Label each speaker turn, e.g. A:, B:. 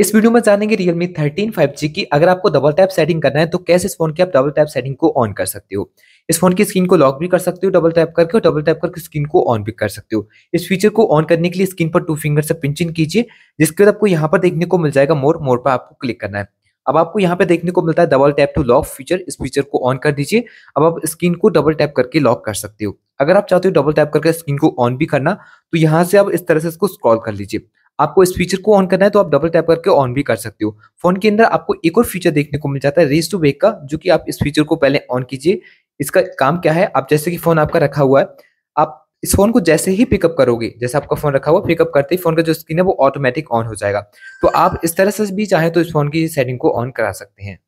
A: इस वीडियो में जानेंगे Realme 13 5G की अगर आपको डबल टैप सेटिंग करना है तो कैसे इस फोन की आप डबल टैप सेटिंग को ऑन कर सकते हो इस फोन की स्क्रीन को लॉक भी कर सकते हो डबल टैप करके और डबल टैप करके स्क्रीन को ऑन भी कर सकते हो इस फीचर को ऑन करने के लिए स्क्रीन पर टू फिंगर से इन कीजिए जिसके बाद आपको यहाँ पर देखने को मिल जाएगा मोर मोर पर आपको क्लिक करना है अब आपको यहाँ पे देखने को मिलता है double tap to lock feature इस फीचर को ऑन कर दीजिए अब आप स्क्रीन को डबल टैप करके लॉक कर सकते हो अगर आप चाहते हो डबल टैप करके स्क्रीन को ऑन भी करना तो यहाँ से आप इस तरह से इसको स्क्रॉल कर लीजिए आपको इस फीचर को ऑन करना है तो आप डबल टैप करके ऑन भी कर सकते हो फोन के अंदर आपको एक और फीचर देखने को मिल जाता है रेस टू वेक का जो कि आप इस फीचर को पहले ऑन कीजिए इसका काम क्या है आप जैसे कि फोन आपका रखा हुआ है आप इस फोन को जैसे ही पिकअप करोगे जैसे आपका फोन रखा हुआ पिकअप करते ही फोन का जो स्क्रीन है वो ऑटोमेटिक ऑन हो जाएगा तो आप इस तरह से भी चाहें तो इस फोन की सेटिंग को ऑन करा सकते हैं